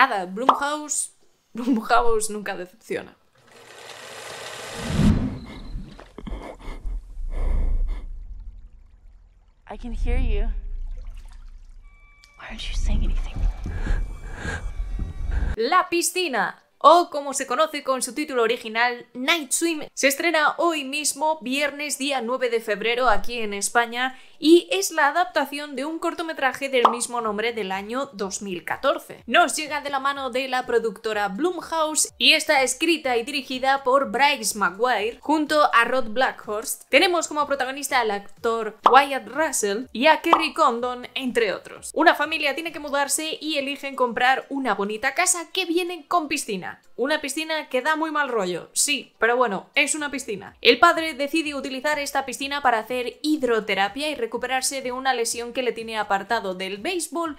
nada, Blumhouse, Blumhouse nunca decepciona. La piscina, o como se conoce con su título original, Night Swim, se estrena hoy mismo, viernes día 9 de febrero, aquí en España y es la adaptación de un cortometraje del mismo nombre del año 2014. Nos llega de la mano de la productora Blumhouse y está escrita y dirigida por Bryce McGuire junto a Rod Blackhurst. Tenemos como protagonista al actor Wyatt Russell y a Kerry Condon, entre otros. Una familia tiene que mudarse y eligen comprar una bonita casa que viene con piscina. Una piscina que da muy mal rollo, sí, pero bueno, es una piscina. El padre decide utilizar esta piscina para hacer hidroterapia y recuperarse de una lesión que le tiene apartado del béisbol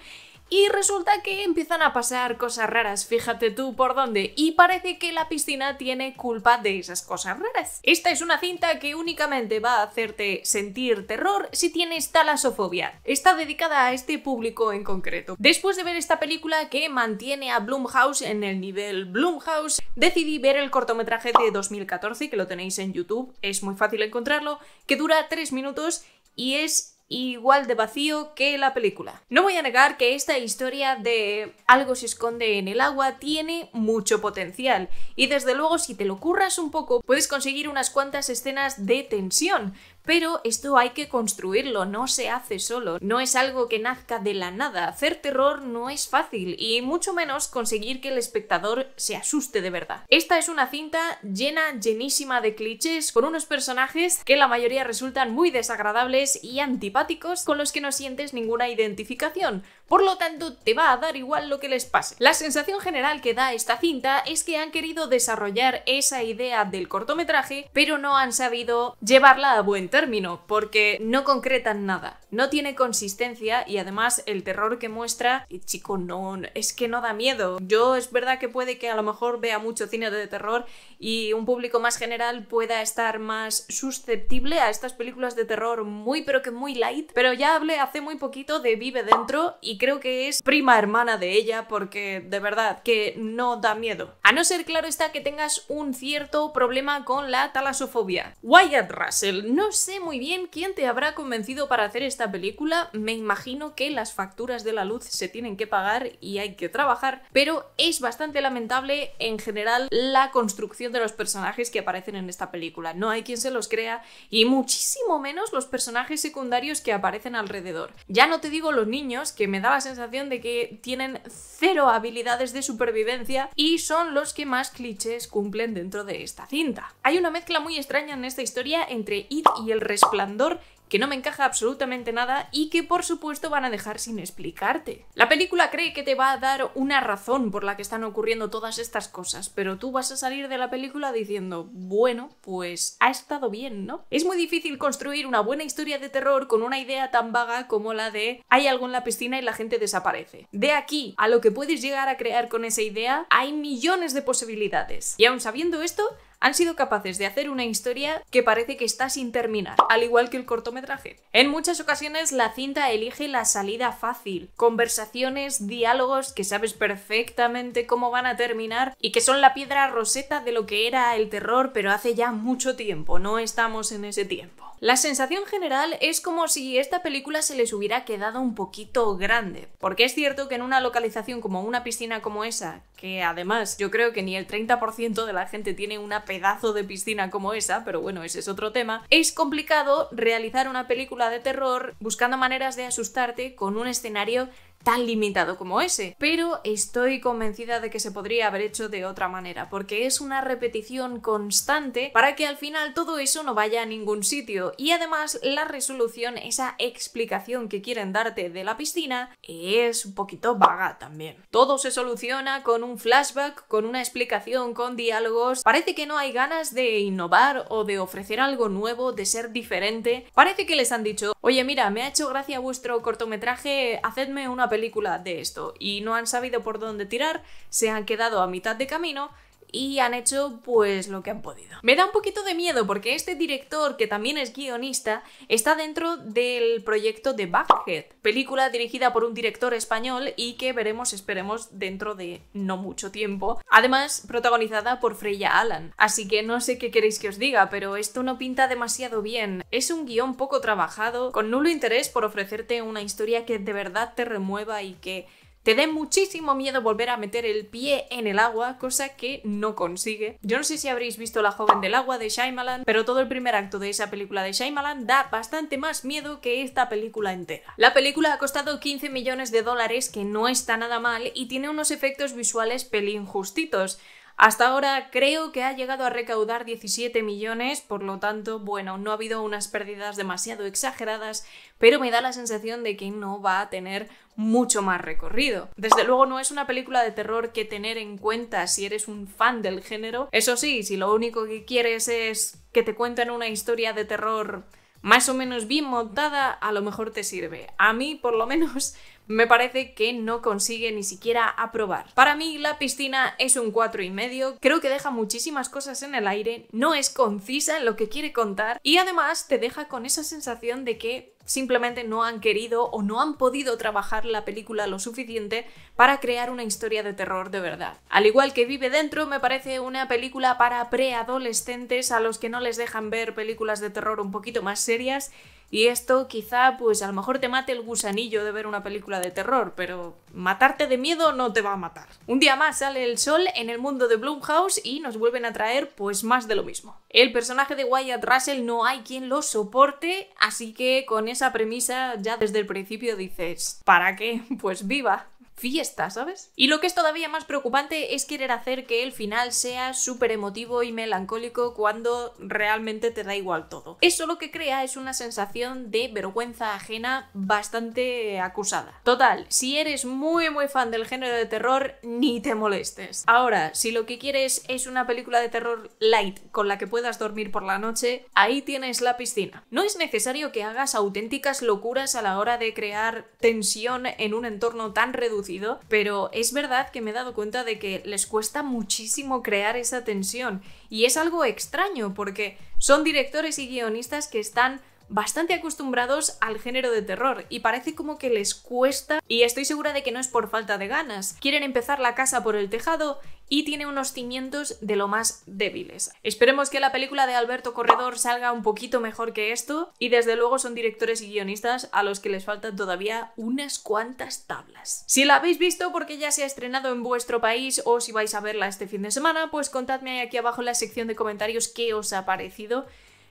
y resulta que empiezan a pasar cosas raras, fíjate tú por dónde, y parece que la piscina tiene culpa de esas cosas raras. Esta es una cinta que únicamente va a hacerte sentir terror si tienes talasofobia. Está dedicada a este público en concreto. Después de ver esta película que mantiene a Blumhouse en el nivel Blumhouse, decidí ver el cortometraje de 2014, que lo tenéis en YouTube, es muy fácil encontrarlo, que dura 3 minutos y es igual de vacío que la película. No voy a negar que esta historia de algo se esconde en el agua tiene mucho potencial y desde luego si te lo curras un poco puedes conseguir unas cuantas escenas de tensión, pero esto hay que construirlo, no se hace solo, no es algo que nazca de la nada. Hacer terror no es fácil y mucho menos conseguir que el espectador se asuste de verdad. Esta es una cinta llena, llenísima de clichés, con unos personajes que la mayoría resultan muy desagradables y antipáticos con los que no sientes ninguna identificación. Por lo tanto, te va a dar igual lo que les pase. La sensación general que da esta cinta es que han querido desarrollar esa idea del cortometraje, pero no han sabido llevarla a buen término, porque no concretan nada. No tiene consistencia y además el terror que muestra, eh, chico, no, es que no da miedo. Yo es verdad que puede que a lo mejor vea mucho cine de terror y un público más general pueda estar más susceptible a estas películas de terror muy pero que muy light, pero ya hablé hace muy poquito de Vive Dentro y creo que es prima hermana de ella porque de verdad que no da miedo. A no ser claro está que tengas un cierto problema con la talasofobia. Wyatt Russell, no sé muy bien quién te habrá convencido para hacer esta película, me imagino que las facturas de la luz se tienen que pagar y hay que trabajar, pero es bastante lamentable en general la construcción de los personajes que aparecen en esta película. No hay quien se los crea y muchísimo menos los personajes secundarios que aparecen alrededor. Ya no te digo los niños, que me da la sensación de que tienen cero habilidades de supervivencia y son los que más clichés cumplen dentro de esta cinta. Hay una mezcla muy extraña en esta historia entre Id y El Resplandor que no me encaja absolutamente nada y que por supuesto van a dejar sin explicarte. La película cree que te va a dar una razón por la que están ocurriendo todas estas cosas, pero tú vas a salir de la película diciendo, bueno, pues ha estado bien, ¿no? Es muy difícil construir una buena historia de terror con una idea tan vaga como la de hay algo en la piscina y la gente desaparece. De aquí a lo que puedes llegar a crear con esa idea, hay millones de posibilidades. Y aún sabiendo esto, han sido capaces de hacer una historia que parece que está sin terminar, al igual que el cortometraje. En muchas ocasiones la cinta elige la salida fácil, conversaciones, diálogos que sabes perfectamente cómo van a terminar y que son la piedra roseta de lo que era el terror, pero hace ya mucho tiempo, no estamos en ese tiempo. La sensación general es como si esta película se les hubiera quedado un poquito grande, porque es cierto que en una localización como una piscina como esa, que además yo creo que ni el 30% de la gente tiene una pedazo de piscina como esa, pero bueno, ese es otro tema, es complicado realizar una película de terror buscando maneras de asustarte con un escenario tan limitado como ese, pero estoy convencida de que se podría haber hecho de otra manera, porque es una repetición constante para que al final todo eso no vaya a ningún sitio y además la resolución, esa explicación que quieren darte de la piscina es un poquito vaga también. Todo se soluciona con un flashback, con una explicación, con diálogos, parece que no hay ganas de innovar o de ofrecer algo nuevo, de ser diferente, parece que les han dicho, oye mira, me ha hecho gracia vuestro cortometraje, hacedme una película de esto y no han sabido por dónde tirar, se han quedado a mitad de camino y han hecho pues lo que han podido. Me da un poquito de miedo porque este director, que también es guionista, está dentro del proyecto de Buckhead, película dirigida por un director español y que veremos, esperemos, dentro de no mucho tiempo. Además, protagonizada por Freya Allan. Así que no sé qué queréis que os diga, pero esto no pinta demasiado bien. Es un guión poco trabajado, con nulo interés por ofrecerte una historia que de verdad te remueva y que te dé muchísimo miedo volver a meter el pie en el agua, cosa que no consigue. Yo no sé si habréis visto La joven del agua de Shyamalan, pero todo el primer acto de esa película de Shyamalan da bastante más miedo que esta película entera. La película ha costado 15 millones de dólares, que no está nada mal, y tiene unos efectos visuales pelín justitos. Hasta ahora creo que ha llegado a recaudar 17 millones, por lo tanto, bueno, no ha habido unas pérdidas demasiado exageradas, pero me da la sensación de que no va a tener mucho más recorrido. Desde luego no es una película de terror que tener en cuenta si eres un fan del género. Eso sí, si lo único que quieres es que te cuenten una historia de terror más o menos bien montada, a lo mejor te sirve. A mí, por lo menos, me parece que no consigue ni siquiera aprobar. Para mí la piscina es un 4,5, creo que deja muchísimas cosas en el aire, no es concisa en lo que quiere contar y además te deja con esa sensación de que simplemente no han querido o no han podido trabajar la película lo suficiente para crear una historia de terror de verdad. Al igual que Vive Dentro, me parece una película para preadolescentes a los que no les dejan ver películas de terror un poquito más serias y esto quizá, pues a lo mejor te mate el gusanillo de ver una película de terror, pero matarte de miedo no te va a matar. Un día más sale el sol en el mundo de Blumhouse y nos vuelven a traer pues más de lo mismo. El personaje de Wyatt Russell no hay quien lo soporte, así que con esa premisa ya desde el principio dices, ¿para qué? Pues viva fiesta, ¿sabes? Y lo que es todavía más preocupante es querer hacer que el final sea súper emotivo y melancólico cuando realmente te da igual todo. Eso lo que crea es una sensación de vergüenza ajena bastante acusada. Total, si eres muy muy fan del género de terror, ni te molestes. Ahora, si lo que quieres es una película de terror light con la que puedas dormir por la noche, ahí tienes la piscina. No es necesario que hagas auténticas locuras a la hora de crear tensión en un entorno tan reducido pero es verdad que me he dado cuenta de que les cuesta muchísimo crear esa tensión y es algo extraño porque son directores y guionistas que están bastante acostumbrados al género de terror y parece como que les cuesta y estoy segura de que no es por falta de ganas. Quieren empezar la casa por el tejado y tiene unos cimientos de lo más débiles. Esperemos que la película de Alberto Corredor salga un poquito mejor que esto y desde luego son directores y guionistas a los que les faltan todavía unas cuantas tablas. Si la habéis visto porque ya se ha estrenado en vuestro país o si vais a verla este fin de semana, pues contadme aquí abajo en la sección de comentarios qué os ha parecido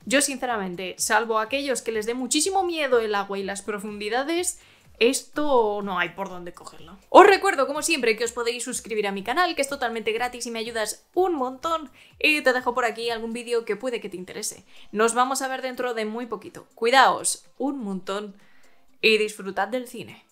yo sinceramente, salvo aquellos que les dé muchísimo miedo el agua y las profundidades, esto no hay por dónde cogerlo. Os recuerdo, como siempre, que os podéis suscribir a mi canal, que es totalmente gratis y me ayudas un montón. Y te dejo por aquí algún vídeo que puede que te interese. Nos vamos a ver dentro de muy poquito. Cuidaos un montón y disfrutad del cine.